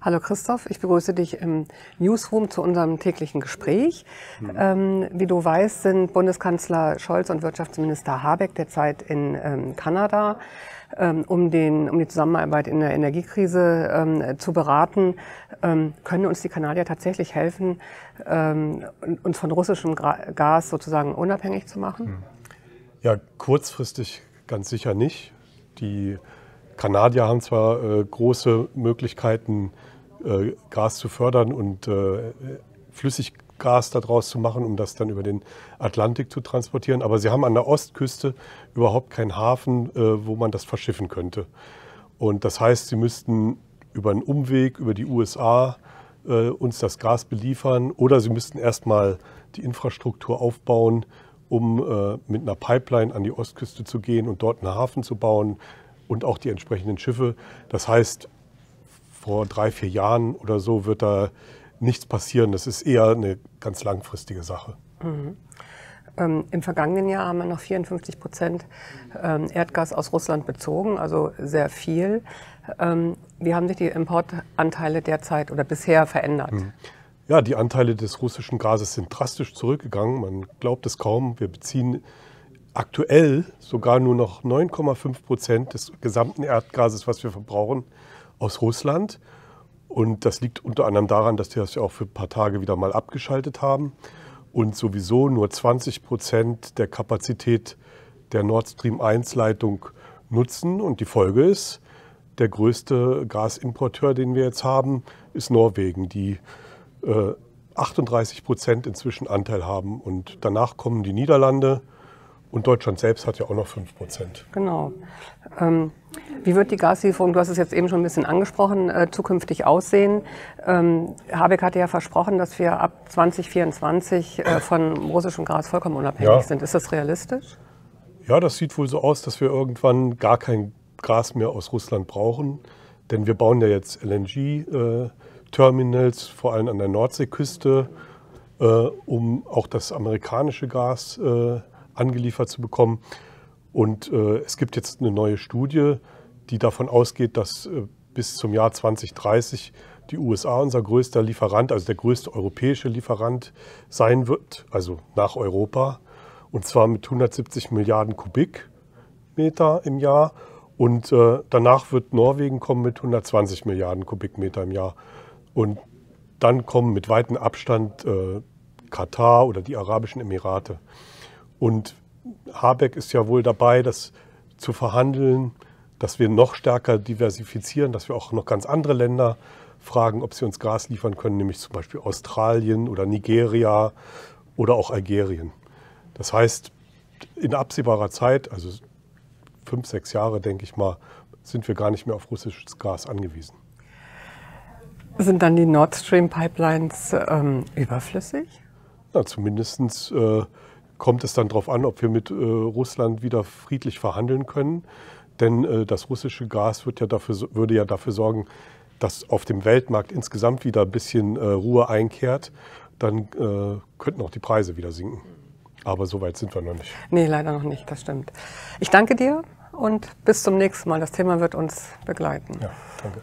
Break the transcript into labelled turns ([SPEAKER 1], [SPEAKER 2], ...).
[SPEAKER 1] Hallo Christoph, ich begrüße dich im Newsroom zu unserem täglichen Gespräch. Mhm. Ähm, wie du weißt, sind Bundeskanzler Scholz und Wirtschaftsminister Habeck derzeit in ähm, Kanada, ähm, um, den, um die Zusammenarbeit in der Energiekrise ähm, zu beraten. Ähm, können uns die Kanadier tatsächlich helfen, ähm, uns von russischem Gas sozusagen unabhängig zu machen?
[SPEAKER 2] Mhm. Ja, kurzfristig ganz sicher nicht. Die Kanadier haben zwar äh, große Möglichkeiten, äh, Gas zu fördern und äh, Flüssiggas daraus zu machen, um das dann über den Atlantik zu transportieren, aber sie haben an der Ostküste überhaupt keinen Hafen, äh, wo man das verschiffen könnte. Und das heißt, sie müssten über einen Umweg, über die USA äh, uns das Gas beliefern oder sie müssten erstmal die Infrastruktur aufbauen, um äh, mit einer Pipeline an die Ostküste zu gehen und dort einen Hafen zu bauen, und auch die entsprechenden Schiffe. Das heißt, vor drei, vier Jahren oder so wird da nichts passieren. Das ist eher eine ganz langfristige Sache.
[SPEAKER 1] Mhm. Ähm, Im vergangenen Jahr haben wir noch 54 Prozent ähm, Erdgas aus Russland bezogen, also sehr viel. Ähm, wie haben sich die Importanteile derzeit oder bisher verändert?
[SPEAKER 2] Mhm. Ja, die Anteile des russischen Gases sind drastisch zurückgegangen. Man glaubt es kaum. Wir beziehen aktuell sogar nur noch 9,5 Prozent des gesamten Erdgases, was wir verbrauchen, aus Russland. Und das liegt unter anderem daran, dass die das ja auch für ein paar Tage wieder mal abgeschaltet haben und sowieso nur 20 Prozent der Kapazität der Nord Stream 1 Leitung nutzen. Und die Folge ist, der größte Gasimporteur, den wir jetzt haben, ist Norwegen, die äh, 38 Prozent inzwischen Anteil haben. Und danach kommen die Niederlande, und Deutschland selbst hat ja auch noch 5 Prozent.
[SPEAKER 1] Genau. Ähm, wie wird die Gaslieferung, du hast es jetzt eben schon ein bisschen angesprochen, äh, zukünftig aussehen? Ähm, Habeck hatte ja versprochen, dass wir ab 2024 äh, von russischem Gas vollkommen unabhängig ja. sind. Ist das realistisch?
[SPEAKER 2] Ja, das sieht wohl so aus, dass wir irgendwann gar kein Gas mehr aus Russland brauchen. Denn wir bauen ja jetzt LNG-Terminals, äh, vor allem an der Nordseeküste, äh, um auch das amerikanische Gas zu äh, angeliefert zu bekommen. Und äh, es gibt jetzt eine neue Studie, die davon ausgeht, dass äh, bis zum Jahr 2030 die USA unser größter Lieferant, also der größte europäische Lieferant sein wird, also nach Europa. Und zwar mit 170 Milliarden Kubikmeter im Jahr. Und äh, danach wird Norwegen kommen mit 120 Milliarden Kubikmeter im Jahr. Und dann kommen mit weitem Abstand äh, Katar oder die Arabischen Emirate. Und Habeck ist ja wohl dabei, das zu verhandeln, dass wir noch stärker diversifizieren, dass wir auch noch ganz andere Länder fragen, ob sie uns Gas liefern können, nämlich zum Beispiel Australien oder Nigeria oder auch Algerien. Das heißt, in absehbarer Zeit, also fünf, sechs Jahre, denke ich mal, sind wir gar nicht mehr auf russisches Gas angewiesen.
[SPEAKER 1] Sind dann die Nord Stream Pipelines ähm, überflüssig?
[SPEAKER 2] Na, zumindest äh, kommt es dann darauf an, ob wir mit äh, Russland wieder friedlich verhandeln können. Denn äh, das russische Gas ja dafür, würde ja dafür sorgen, dass auf dem Weltmarkt insgesamt wieder ein bisschen äh, Ruhe einkehrt. Dann äh, könnten auch die Preise wieder sinken. Aber so weit sind wir noch nicht.
[SPEAKER 1] Nee, leider noch nicht, das stimmt. Ich danke dir und bis zum nächsten Mal. Das Thema wird uns begleiten.
[SPEAKER 2] Ja, danke.